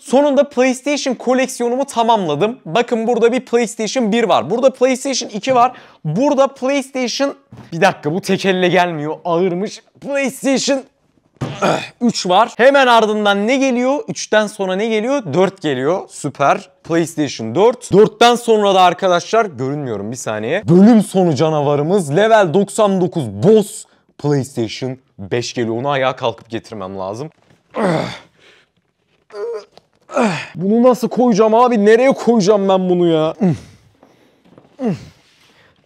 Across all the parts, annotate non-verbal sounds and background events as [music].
Sonunda PlayStation koleksiyonumu tamamladım. Bakın burada bir PlayStation 1 var. Burada PlayStation 2 var. Burada PlayStation... Bir dakika bu tek gelmiyor. Ağırmış. PlayStation 3 [clears throat] var. Hemen ardından ne geliyor? 3'ten sonra ne geliyor? 4 geliyor. Süper. PlayStation 4. 4'ten sonra da arkadaşlar görünmüyorum bir saniye. Bölüm sonu canavarımız level 99 boss PlayStation 5 geliyor. Onu ayağa kalkıp getirmem lazım. [clears throat] Bunu nasıl koyacağım abi? Nereye koyacağım ben bunu ya?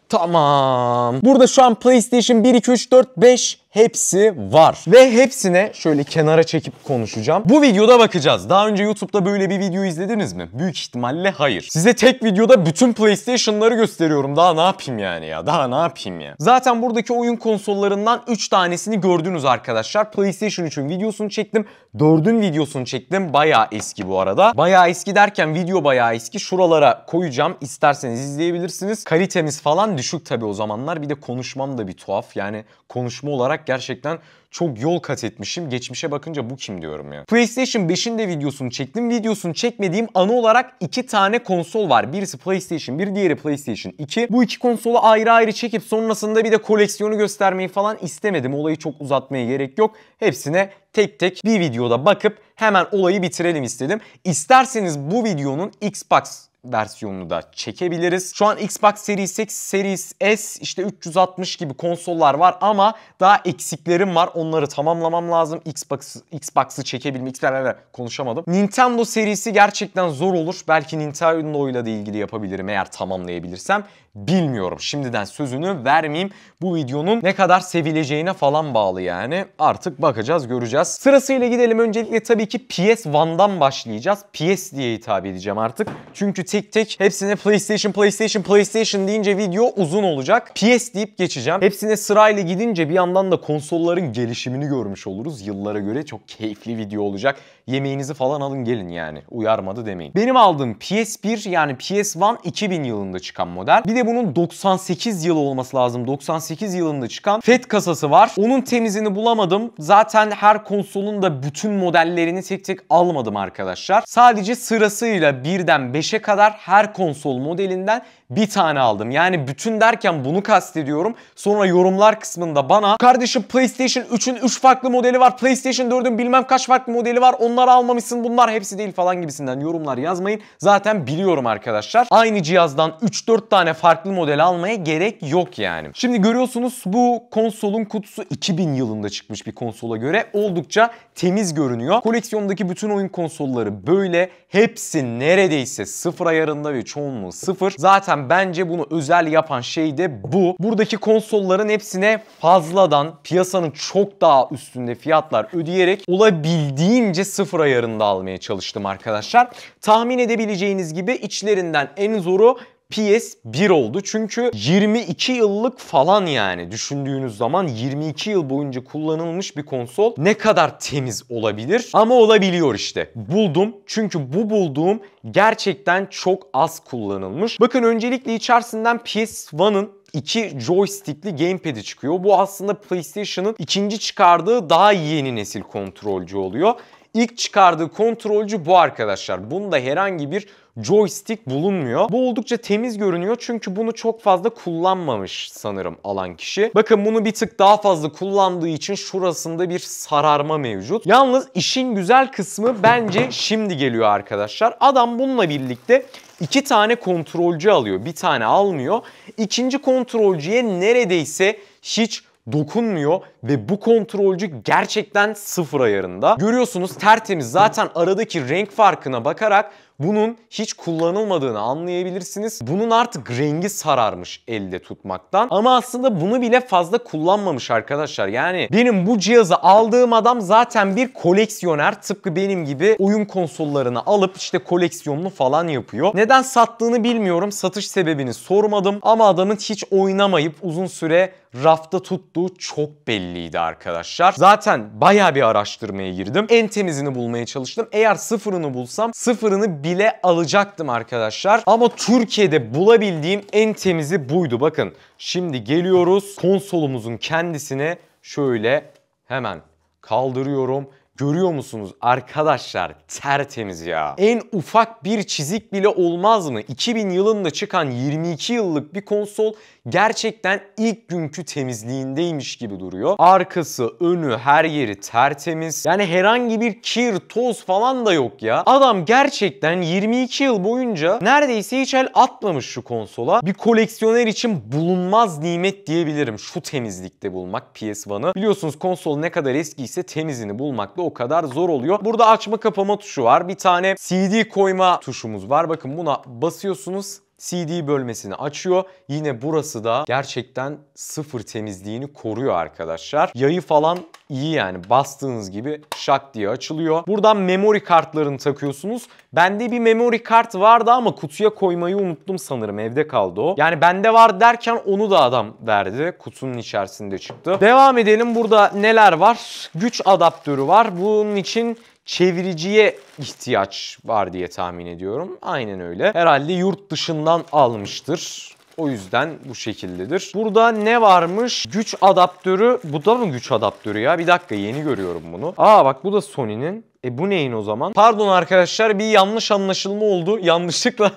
Tamam. Burada şu an PlayStation 1, 2, 3, 4, 5 hepsi var. Ve hepsine şöyle kenara çekip konuşacağım. Bu videoda bakacağız. Daha önce YouTube'da böyle bir video izlediniz mi? Büyük ihtimalle hayır. Size tek videoda bütün PlayStation'ları gösteriyorum. Daha ne yapayım yani ya? Daha ne yapayım ya? Zaten buradaki oyun konsollarından 3 tanesini gördünüz arkadaşlar. PlayStation 3'ün videosunu çektim. 4'ün videosunu çektim. Bayağı eski bu arada. Bayağı eski derken video bayağı eski. Şuralara koyacağım. İsterseniz izleyebilirsiniz. Kalitemiz falan düşük tabii o zamanlar. Bir de konuşmam da bir tuhaf. Yani konuşma olarak gerçekten çok yol kat etmişim. Geçmişe bakınca bu kim diyorum ya. PlayStation 5'in de videosunu çektim. Videosunu çekmediğim ana olarak iki tane konsol var. Birisi PlayStation 1, diğeri PlayStation 2. Bu iki konsolu ayrı ayrı çekip sonrasında bir de koleksiyonu göstermeyi falan istemedim. Olayı çok uzatmaya gerek yok. Hepsine tek tek bir videoda bakıp hemen olayı bitirelim istedim. İsterseniz bu videonun Xbox versiyonunu da çekebiliriz. Şu an Xbox Series X, Series S işte 360 gibi konsollar var ama daha eksiklerim var. Onları tamamlamam lazım. Xbox Xbox'ı çekebilme. Xbox'ı konuşamadım. Nintendo serisi gerçekten zor olur. Belki Nintendo ile de ilgili yapabilirim eğer tamamlayabilirsem. Bilmiyorum. Şimdiden sözünü vermeyeyim. Bu videonun ne kadar sevileceğine falan bağlı yani. Artık bakacağız, göreceğiz. Sırasıyla gidelim. Öncelikle tabii ki PS1'dan başlayacağız. PS diye hitap edeceğim artık. Çünkü tik tik. Hepsine PlayStation, PlayStation, PlayStation deyince video uzun olacak. PS deyip geçeceğim. Hepsine sırayla gidince bir yandan da konsolların gelişimini görmüş oluruz. Yıllara göre çok keyifli video olacak. Yemeğinizi falan alın gelin yani. Uyarmadı demeyin. Benim aldığım PS1 yani PS1 2000 yılında çıkan model. Bir de bunun 98 yılı olması lazım. 98 yılında çıkan FED kasası var. Onun temizini bulamadım. Zaten her konsolun da bütün modellerini tek tek almadım arkadaşlar. Sadece sırasıyla birden 5'e kadar sefer her konsol modelinden bir tane aldım. Yani bütün derken bunu kastediyorum. Sonra yorumlar kısmında bana kardeşim PlayStation 3'ün 3 farklı modeli var. PlayStation 4'ün bilmem kaç farklı modeli var. Onları almamışsın bunlar hepsi değil falan gibisinden yorumlar yazmayın. Zaten biliyorum arkadaşlar. Aynı cihazdan 3-4 tane farklı model almaya gerek yok yani. Şimdi görüyorsunuz bu konsolun kutusu 2000 yılında çıkmış bir konsola göre. Oldukça temiz görünüyor. Koleksiyondaki bütün oyun konsolları böyle. Hepsi neredeyse sıfır ayarında ve çoğunluğu sıfır. Zaten bence bunu özel yapan şey de bu. Buradaki konsolların hepsine fazladan piyasanın çok daha üstünde fiyatlar ödeyerek olabildiğince sıfır ayarında almaya çalıştım arkadaşlar. Tahmin edebileceğiniz gibi içlerinden en zoru PS1 oldu. Çünkü 22 yıllık falan yani düşündüğünüz zaman 22 yıl boyunca kullanılmış bir konsol ne kadar temiz olabilir? Ama olabiliyor işte. Buldum. Çünkü bu bulduğum gerçekten çok az kullanılmış. Bakın öncelikle içerisinden PS1'ın iki joystickli gamepad'i çıkıyor. Bu aslında PlayStation'ın ikinci çıkardığı daha yeni nesil kontrolcü oluyor. İlk çıkardığı kontrolcü bu arkadaşlar. Bunda herhangi bir joystick bulunmuyor. Bu oldukça temiz görünüyor çünkü bunu çok fazla kullanmamış sanırım alan kişi. Bakın bunu bir tık daha fazla kullandığı için şurasında bir sararma mevcut. Yalnız işin güzel kısmı bence şimdi geliyor arkadaşlar. Adam bununla birlikte iki tane kontrolcü alıyor. Bir tane almıyor. İkinci kontrolcüye neredeyse hiç dokunmuyor ve bu kontrolcü gerçekten sıfır ayarında. Görüyorsunuz tertemiz zaten aradaki renk farkına bakarak bunun hiç kullanılmadığını anlayabilirsiniz. Bunun artık rengi sararmış elde tutmaktan. Ama aslında bunu bile fazla kullanmamış arkadaşlar. Yani benim bu cihazı aldığım adam zaten bir koleksiyoner. Tıpkı benim gibi oyun konsollarını alıp işte koleksiyonlu falan yapıyor. Neden sattığını bilmiyorum. Satış sebebini sormadım. Ama adamın hiç oynamayıp uzun süre rafta tuttuğu çok belliydi arkadaşlar. Zaten baya bir araştırmaya girdim. En temizini bulmaya çalıştım. Eğer sıfırını bulsam sıfırını bile alacaktım arkadaşlar. Ama Türkiye'de bulabildiğim en temizi buydu. Bakın şimdi geliyoruz konsolumuzun kendisine şöyle hemen kaldırıyorum Görüyor musunuz arkadaşlar tertemiz ya. En ufak bir çizik bile olmaz mı? 2000 yılında çıkan 22 yıllık bir konsol gerçekten ilk günkü temizliğindeymiş gibi duruyor. Arkası, önü, her yeri tertemiz. Yani herhangi bir kir, toz falan da yok ya. Adam gerçekten 22 yıl boyunca neredeyse hiç el atmamış şu konsola. Bir koleksiyoner için bulunmaz nimet diyebilirim şu temizlikte bulmak PS1'ı. Biliyorsunuz konsol ne kadar eskiyse temizini bulmakla o kadar zor oluyor. Burada açma kapama tuşu var. Bir tane CD koyma tuşumuz var. Bakın buna basıyorsunuz CD bölmesini açıyor. Yine burası da gerçekten sıfır temizliğini koruyor arkadaşlar. Yayı falan iyi yani bastığınız gibi şak diye açılıyor. Buradan memory kartlarını takıyorsunuz. Bende bir memory kart vardı ama kutuya koymayı unuttum sanırım evde kaldı o. Yani bende var derken onu da adam verdi. Kutunun içerisinde çıktı. Devam edelim burada neler var? Güç adaptörü var. Bunun için çeviriciye ihtiyaç var diye tahmin ediyorum. Aynen öyle. Herhalde yurt dışından almıştır. O yüzden bu şekildedir. Burada ne varmış? Güç adaptörü. Bu da mı güç adaptörü ya? Bir dakika yeni görüyorum bunu. Aa bak bu da Sony'nin. E bu neyin o zaman? Pardon arkadaşlar bir yanlış anlaşılma oldu. Yanlışlıkla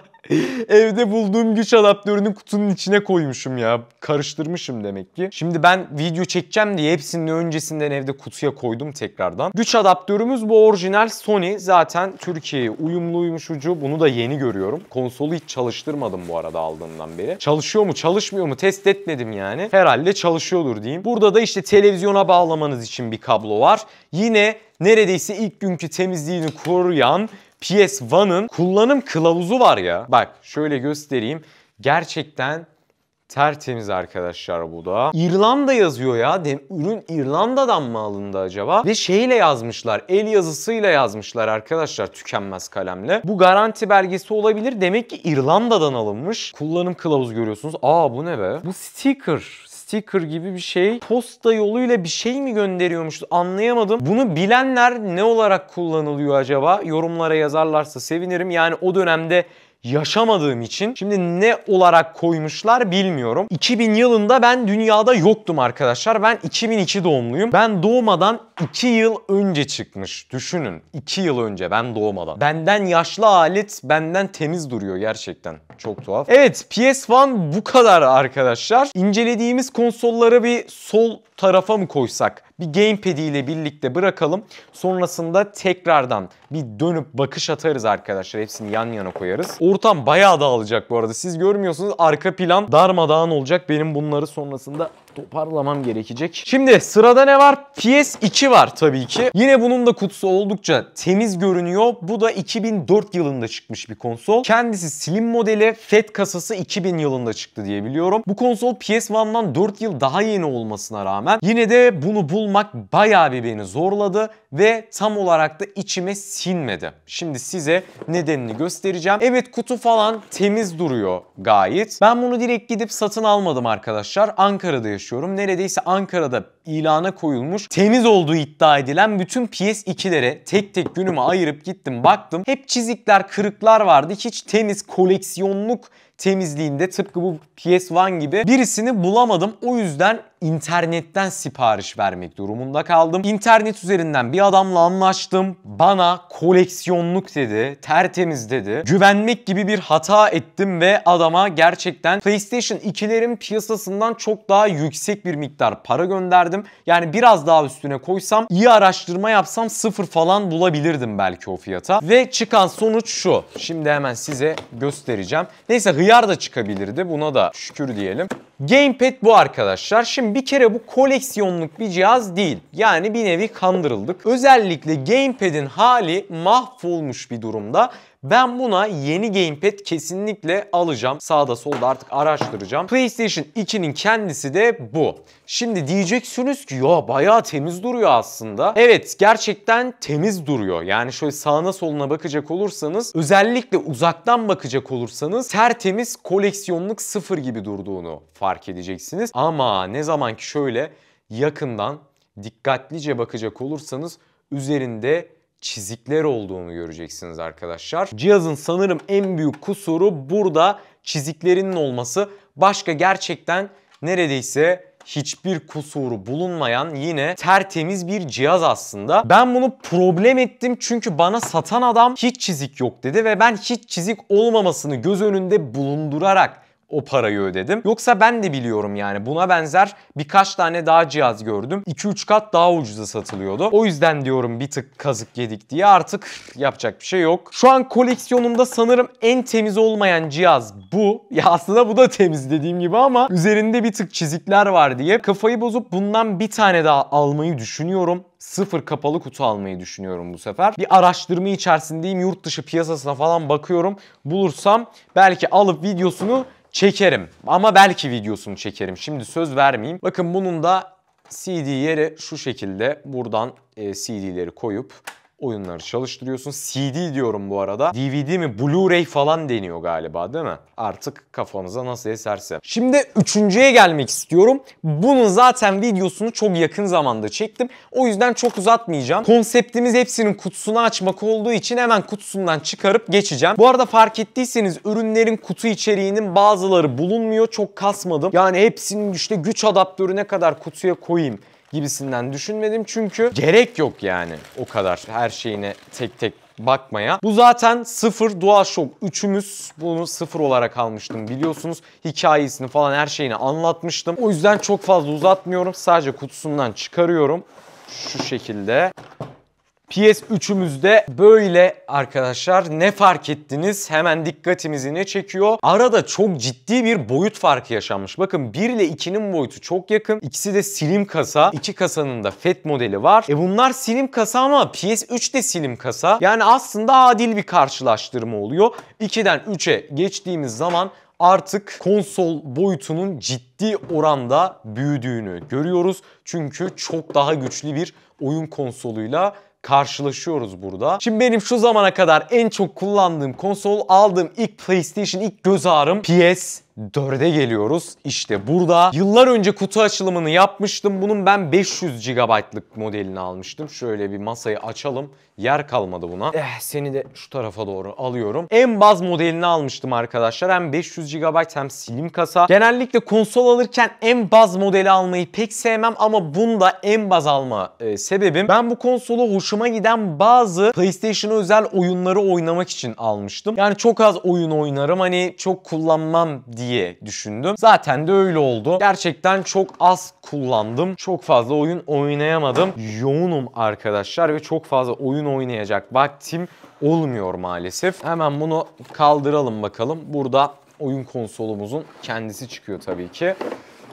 Evde bulduğum güç adaptörünü kutunun içine koymuşum ya. Karıştırmışım demek ki. Şimdi ben video çekeceğim diye hepsini öncesinden evde kutuya koydum tekrardan. Güç adaptörümüz bu orijinal Sony. Zaten Türkiye'ye uyumluymuş ucu. Bunu da yeni görüyorum. Konsolu hiç çalıştırmadım bu arada aldığımdan beri. Çalışıyor mu çalışmıyor mu test etmedim yani. Herhalde çalışıyordur diyeyim. Burada da işte televizyona bağlamanız için bir kablo var. Yine neredeyse ilk günkü temizliğini koruyan PS1'ın kullanım kılavuzu var ya. Bak şöyle göstereyim. Gerçekten Tertemiz arkadaşlar bu da. İrlanda yazıyor ya. Dem ürün İrlanda'dan mı alındı acaba? Ve şeyle yazmışlar. El yazısıyla yazmışlar arkadaşlar tükenmez kalemle. Bu garanti belgesi olabilir. Demek ki İrlanda'dan alınmış. Kullanım kılavuzu görüyorsunuz. Aa bu ne be? Bu sticker sticker gibi bir şey posta yoluyla bir şey mi gönderiyormuştu anlayamadım. Bunu bilenler ne olarak kullanılıyor acaba? Yorumlara yazarlarsa sevinirim. Yani o dönemde yaşamadığım için şimdi ne olarak koymuşlar bilmiyorum. 2000 yılında ben dünyada yoktum arkadaşlar. Ben 2002 doğumluyum. Ben doğmadan 2 yıl önce çıkmış. Düşünün 2 yıl önce ben doğmadan. Benden yaşlı alet benden temiz duruyor gerçekten. Çok tuhaf. Evet PS1 bu kadar arkadaşlar. İncelediğimiz konsolları bir sol tarafa mı koysak? bir gamepad ile birlikte bırakalım. Sonrasında tekrardan bir dönüp bakış atarız arkadaşlar. Hepsini yan yana koyarız. Ortam bayağı dağılacak bu arada. Siz görmüyorsunuz arka plan darmadağın olacak. Benim bunları sonrasında toparlamam gerekecek. Şimdi sırada ne var? PS2 var tabii ki. Yine bunun da kutusu oldukça temiz görünüyor. Bu da 2004 yılında çıkmış bir konsol. Kendisi slim modeli, FET kasası 2000 yılında çıktı diye biliyorum. Bu konsol PS1'dan 4 yıl daha yeni olmasına rağmen yine de bunu bulmak bayağı bir beni zorladı ve tam olarak da içime sinmedi. Şimdi size nedenini göstereceğim. Evet kutu falan temiz duruyor gayet. Ben bunu direkt gidip satın almadım arkadaşlar. Ankara'da yaşıyorum yaşıyorum. Neredeyse Ankara'da ilana koyulmuş temiz olduğu iddia edilen bütün PS2'lere tek tek günümü ayırıp gittim baktım. Hep çizikler, kırıklar vardı. Hiç temiz koleksiyonluk temizliğinde tıpkı bu PS1 gibi birisini bulamadım. O yüzden internetten sipariş vermek durumunda kaldım. İnternet üzerinden bir adamla anlaştım. Bana koleksiyonluk dedi, tertemiz dedi. Güvenmek gibi bir hata ettim ve adama gerçekten PlayStation 2'lerin piyasasından çok daha yüksek bir miktar para gönderdim. Yani biraz daha üstüne koysam, iyi araştırma yapsam sıfır falan bulabilirdim belki o fiyata. Ve çıkan sonuç şu. Şimdi hemen size göstereceğim. Neyse hıyar da çıkabilirdi. Buna da şükür diyelim. Gamepad bu arkadaşlar. Şimdi Şimdi bir kere bu koleksiyonluk bir cihaz değil. Yani bir nevi kandırıldık. Özellikle gamepad'in hali mahvolmuş bir durumda ben buna yeni gamepad kesinlikle alacağım. Sağda solda artık araştıracağım. PlayStation 2'nin kendisi de bu. Şimdi diyeceksiniz ki ya bayağı temiz duruyor aslında. Evet gerçekten temiz duruyor. Yani şöyle sağına soluna bakacak olursanız özellikle uzaktan bakacak olursanız tertemiz koleksiyonluk sıfır gibi durduğunu fark edeceksiniz. Ama ne zaman ki şöyle yakından dikkatlice bakacak olursanız üzerinde çizikler olduğunu göreceksiniz arkadaşlar. Cihazın sanırım en büyük kusuru burada çiziklerinin olması. Başka gerçekten neredeyse hiçbir kusuru bulunmayan yine tertemiz bir cihaz aslında. Ben bunu problem ettim çünkü bana satan adam hiç çizik yok dedi ve ben hiç çizik olmamasını göz önünde bulundurarak o parayı ödedim. Yoksa ben de biliyorum yani buna benzer birkaç tane daha cihaz gördüm. 2-3 kat daha ucuza satılıyordu. O yüzden diyorum bir tık kazık yedik diye artık yapacak bir şey yok. Şu an koleksiyonumda sanırım en temiz olmayan cihaz bu. [laughs] Ya aslında bu da temiz dediğim gibi ama üzerinde bir tık çizikler var diye kafayı bozup bundan bir tane daha almayı düşünüyorum sıfır kapalı kutu almayı düşünüyorum bu sefer. Bir araştırma içerisindeyim. Yurt dışı piyasasına falan bakıyorum. Bulursam belki alıp videosunu Çekerim ama belki videosunu çekerim. Şimdi söz vermeyeyim. Bakın bunun da CD yeri şu şekilde buradan e, CD'leri koyup oyunları çalıştırıyorsun. CD diyorum bu arada. DVD mi Blu-ray falan deniyor galiba değil mi? Artık kafanıza nasıl eserse. Şimdi üçüncüye gelmek istiyorum. Bunun zaten videosunu çok yakın zamanda çektim. O yüzden çok uzatmayacağım. Konseptimiz hepsinin kutusunu açmak olduğu için hemen kutusundan çıkarıp geçeceğim. Bu arada fark ettiyseniz ürünlerin kutu içeriğinin bazıları bulunmuyor. Çok kasmadım. Yani hepsinin işte güç adaptörüne kadar kutuya koyayım gibisinden düşünmedim. Çünkü gerek yok yani o kadar her şeyine tek tek bakmaya. Bu zaten sıfır DualShock 3'ümüz. Bunu sıfır olarak almıştım biliyorsunuz. Hikayesini falan her şeyini anlatmıştım. O yüzden çok fazla uzatmıyorum. Sadece kutusundan çıkarıyorum. Şu şekilde. PS3'ümüzde böyle arkadaşlar ne fark ettiniz hemen dikkatimizi ne çekiyor? Arada çok ciddi bir boyut farkı yaşanmış. Bakın 1 ile 2'nin boyutu çok yakın. İkisi de slim kasa. İki kasanın da FET modeli var. E bunlar slim kasa ama PS3 de slim kasa. Yani aslında adil bir karşılaştırma oluyor. 2'den 3'e geçtiğimiz zaman artık konsol boyutunun ciddi oranda büyüdüğünü görüyoruz. Çünkü çok daha güçlü bir oyun konsoluyla karşılaşıyoruz burada. Şimdi benim şu zamana kadar en çok kullandığım konsol aldığım ilk PlayStation ilk göz ağrım PS 4'e geliyoruz. İşte burada yıllar önce kutu açılımını yapmıştım. Bunun ben 500 GB'lık modelini almıştım. Şöyle bir masayı açalım. Yer kalmadı buna. Eh, seni de şu tarafa doğru alıyorum. En baz modelini almıştım arkadaşlar. Hem 500 GB hem slim kasa. Genellikle konsol alırken en baz modeli almayı pek sevmem ama bunda en baz alma e, sebebim ben bu konsolu hoşuma giden bazı PlayStation'a özel oyunları oynamak için almıştım. Yani çok az oyun oynarım hani çok kullanmam diye diye düşündüm. Zaten de öyle oldu. Gerçekten çok az kullandım. Çok fazla oyun oynayamadım. Yoğunum arkadaşlar ve çok fazla oyun oynayacak vaktim olmuyor maalesef. Hemen bunu kaldıralım bakalım. Burada oyun konsolumuzun kendisi çıkıyor tabii ki.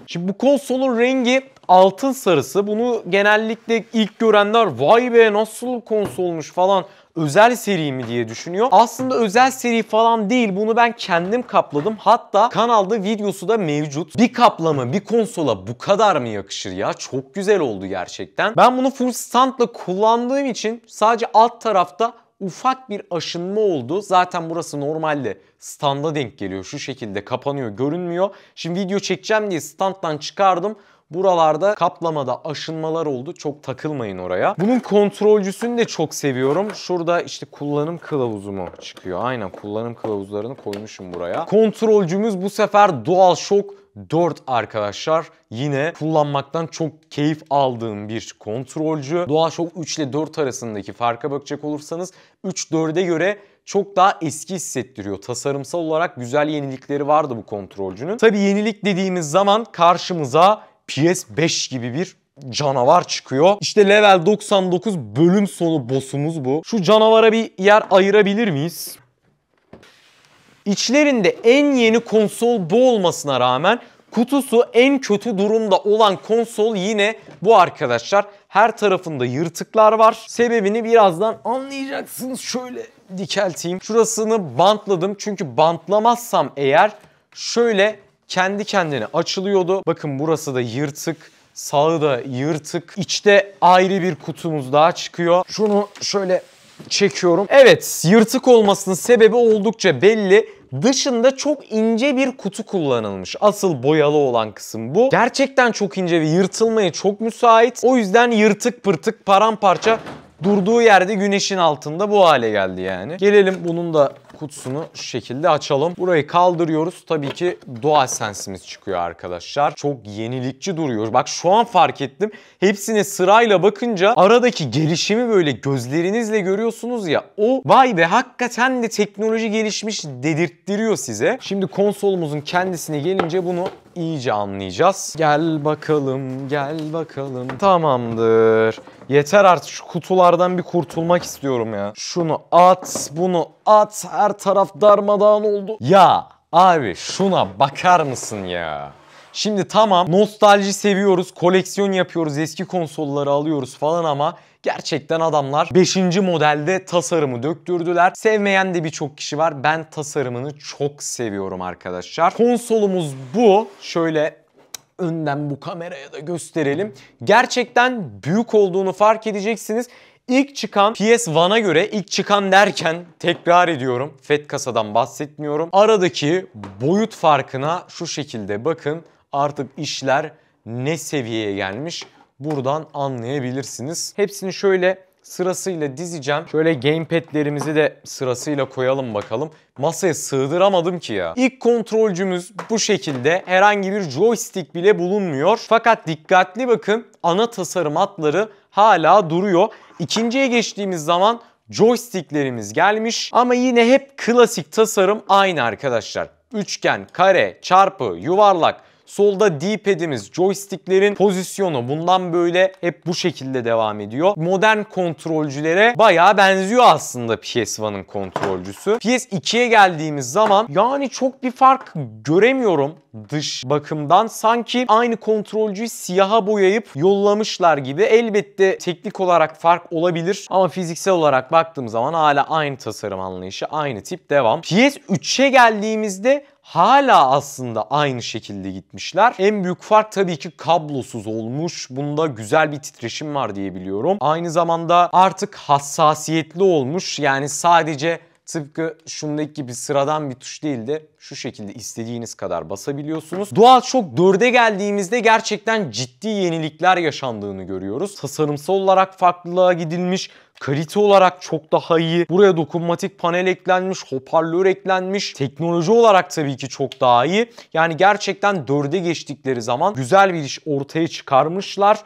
Şimdi bu konsolun rengi altın sarısı. Bunu genellikle ilk görenler vay be nasıl konsolmuş falan özel seri mi diye düşünüyor. Aslında özel seri falan değil. Bunu ben kendim kapladım. Hatta kanalda videosu da mevcut. Bir kaplama bir konsola bu kadar mı yakışır ya? Çok güzel oldu gerçekten. Ben bunu full standla kullandığım için sadece alt tarafta ufak bir aşınma oldu. Zaten burası normalde standa denk geliyor. Şu şekilde kapanıyor, görünmüyor. Şimdi video çekeceğim diye standdan çıkardım. Buralarda kaplamada aşınmalar oldu. Çok takılmayın oraya. Bunun kontrolcüsünü de çok seviyorum. Şurada işte kullanım kılavuzumu çıkıyor? Aynen kullanım kılavuzlarını koymuşum buraya. Kontrolcümüz bu sefer DualShock 4 arkadaşlar yine kullanmaktan çok keyif aldığım bir kontrolcü. DualShock 3 ile 4 arasındaki farka bakacak olursanız 3 4'e göre çok daha eski hissettiriyor. Tasarımsal olarak güzel yenilikleri vardı bu kontrolcünün. Tabi yenilik dediğimiz zaman karşımıza PS5 gibi bir canavar çıkıyor. İşte level 99 bölüm sonu boss'umuz bu. Şu canavara bir yer ayırabilir miyiz? İçlerinde en yeni konsol bu olmasına rağmen kutusu en kötü durumda olan konsol yine bu arkadaşlar. Her tarafında yırtıklar var. Sebebini birazdan anlayacaksınız. Şöyle dikelteyim. Şurasını bantladım çünkü bantlamazsam eğer şöyle kendi kendine açılıyordu. Bakın burası da yırtık. Sağı da yırtık. İçte ayrı bir kutumuz daha çıkıyor. Şunu şöyle çekiyorum. Evet yırtık olmasının sebebi oldukça belli. Dışında çok ince bir kutu kullanılmış. Asıl boyalı olan kısım bu. Gerçekten çok ince ve yırtılmaya çok müsait. O yüzden yırtık pırtık paramparça durduğu yerde güneşin altında bu hale geldi yani. Gelelim bunun da kutusunu şu şekilde açalım. Burayı kaldırıyoruz. Tabii ki doğal çıkıyor arkadaşlar. Çok yenilikçi duruyor. Bak şu an fark ettim. Hepsine sırayla bakınca aradaki gelişimi böyle gözlerinizle görüyorsunuz ya. O vay be hakikaten de teknoloji gelişmiş dedirttiriyor size. Şimdi konsolumuzun kendisine gelince bunu iyice anlayacağız. Gel bakalım, gel bakalım. Tamamdır. Yeter artık şu kutulardan bir kurtulmak istiyorum ya. Şunu at, bunu at her taraf darmadağın oldu. Ya abi şuna bakar mısın ya? Şimdi tamam nostalji seviyoruz, koleksiyon yapıyoruz, eski konsolları alıyoruz falan ama Gerçekten adamlar 5. modelde tasarımı döktürdüler. Sevmeyen de birçok kişi var. Ben tasarımını çok seviyorum arkadaşlar. Konsolumuz bu. Şöyle önden bu kameraya da gösterelim. Gerçekten büyük olduğunu fark edeceksiniz. İlk çıkan PS1'a göre ilk çıkan derken tekrar ediyorum. FET kasadan bahsetmiyorum. Aradaki boyut farkına şu şekilde bakın artık işler ne seviyeye gelmiş buradan anlayabilirsiniz. Hepsini şöyle sırasıyla dizeceğim. Şöyle gamepadlerimizi de sırasıyla koyalım bakalım. Masaya sığdıramadım ki ya. İlk kontrolcümüz bu şekilde. Herhangi bir joystick bile bulunmuyor. Fakat dikkatli bakın ana tasarım hatları hala duruyor. İkinciye geçtiğimiz zaman joysticklerimiz gelmiş ama yine hep klasik tasarım aynı arkadaşlar. Üçgen, kare, çarpı, yuvarlak Solda D-pad'imiz, joysticklerin pozisyonu bundan böyle hep bu şekilde devam ediyor. Modern kontrolcülere bayağı benziyor aslında PS1'ın kontrolcüsü. PS2'ye geldiğimiz zaman yani çok bir fark göremiyorum dış bakımdan. Sanki aynı kontrolcüyü siyaha boyayıp yollamışlar gibi. Elbette teknik olarak fark olabilir ama fiziksel olarak baktığım zaman hala aynı tasarım anlayışı, aynı tip devam. PS3'e geldiğimizde hala aslında aynı şekilde gitmişler. En büyük fark tabii ki kablosuz olmuş. Bunda güzel bir titreşim var diye biliyorum. Aynı zamanda artık hassasiyetli olmuş. Yani sadece Tıpkı şundaki gibi sıradan bir tuş değil de şu şekilde istediğiniz kadar basabiliyorsunuz. Doğal çok 4'e geldiğimizde gerçekten ciddi yenilikler yaşandığını görüyoruz. Tasarımsal olarak farklılığa gidilmiş, kalite olarak çok daha iyi. Buraya dokunmatik panel eklenmiş, hoparlör eklenmiş. Teknoloji olarak tabii ki çok daha iyi. Yani gerçekten 4'e geçtikleri zaman güzel bir iş ortaya çıkarmışlar.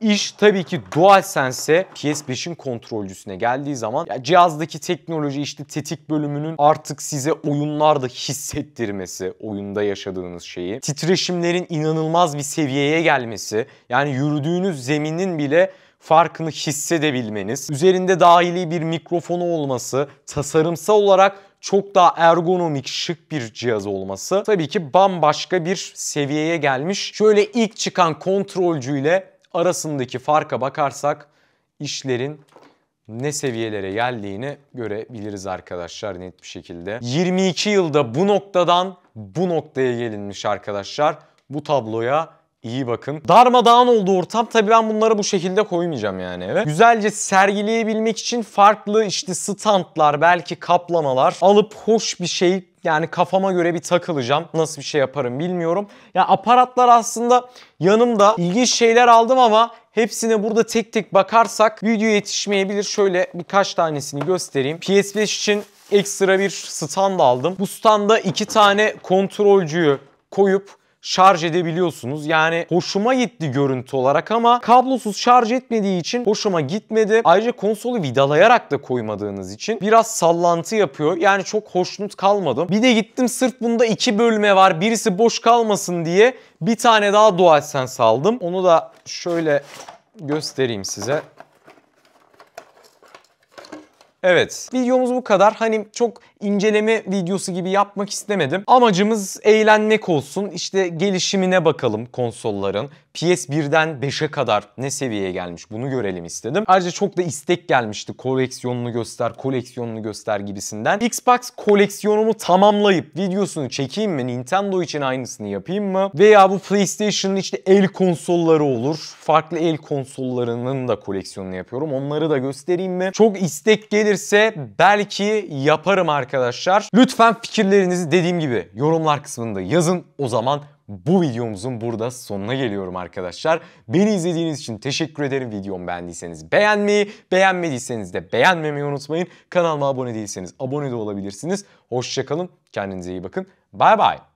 İş tabii ki DualSense'e PS5'in kontrolcüsüne geldiği zaman ya cihazdaki teknoloji işte tetik bölümünün artık size oyunlarda hissettirmesi, oyunda yaşadığınız şeyi, titreşimlerin inanılmaz bir seviyeye gelmesi, yani yürüdüğünüz zeminin bile farkını hissedebilmeniz, üzerinde dahili bir mikrofonu olması, tasarımsal olarak çok daha ergonomik, şık bir cihaz olması tabii ki bambaşka bir seviyeye gelmiş. Şöyle ilk çıkan kontrolcüyle arasındaki farka bakarsak işlerin ne seviyelere geldiğini görebiliriz arkadaşlar net bir şekilde. 22 yılda bu noktadan bu noktaya gelinmiş arkadaşlar. Bu tabloya İyi bakın. Darmadağın olduğu ortam. Tabii ben bunları bu şekilde koymayacağım yani eve. Güzelce sergileyebilmek için farklı işte standlar, belki kaplamalar alıp hoş bir şey yani kafama göre bir takılacağım. Nasıl bir şey yaparım bilmiyorum. Ya aparatlar aslında yanımda. ilginç şeyler aldım ama hepsine burada tek tek bakarsak video yetişmeyebilir. Şöyle birkaç tanesini göstereyim. PS5 için ekstra bir stand aldım. Bu standa iki tane kontrolcüyü koyup şarj edebiliyorsunuz. Yani hoşuma gitti görüntü olarak ama kablosuz şarj etmediği için hoşuma gitmedi. Ayrıca konsolu vidalayarak da koymadığınız için biraz sallantı yapıyor. Yani çok hoşnut kalmadım. Bir de gittim sırf bunda iki bölme var. Birisi boş kalmasın diye bir tane daha DualSense aldım. Onu da şöyle göstereyim size. Evet videomuz bu kadar. Hani çok inceleme videosu gibi yapmak istemedim. Amacımız eğlenmek olsun. İşte gelişimine bakalım konsolların. PS1'den 5'e kadar ne seviyeye gelmiş bunu görelim istedim. Ayrıca çok da istek gelmişti koleksiyonunu göster, koleksiyonunu göster gibisinden. Xbox koleksiyonumu tamamlayıp videosunu çekeyim mi? Nintendo için aynısını yapayım mı? Veya bu PlayStation'ın işte el konsolları olur. Farklı el konsollarının da koleksiyonunu yapıyorum. Onları da göstereyim mi? Çok istek gelirse belki yaparım arkadaşlar arkadaşlar. Lütfen fikirlerinizi dediğim gibi yorumlar kısmında yazın. O zaman bu videomuzun burada sonuna geliyorum arkadaşlar. Beni izlediğiniz için teşekkür ederim. Videomu beğendiyseniz beğenmeyi, beğenmediyseniz de beğenmemeyi unutmayın. Kanalıma abone değilseniz abone de olabilirsiniz. Hoşçakalın, kendinize iyi bakın. Bay bay.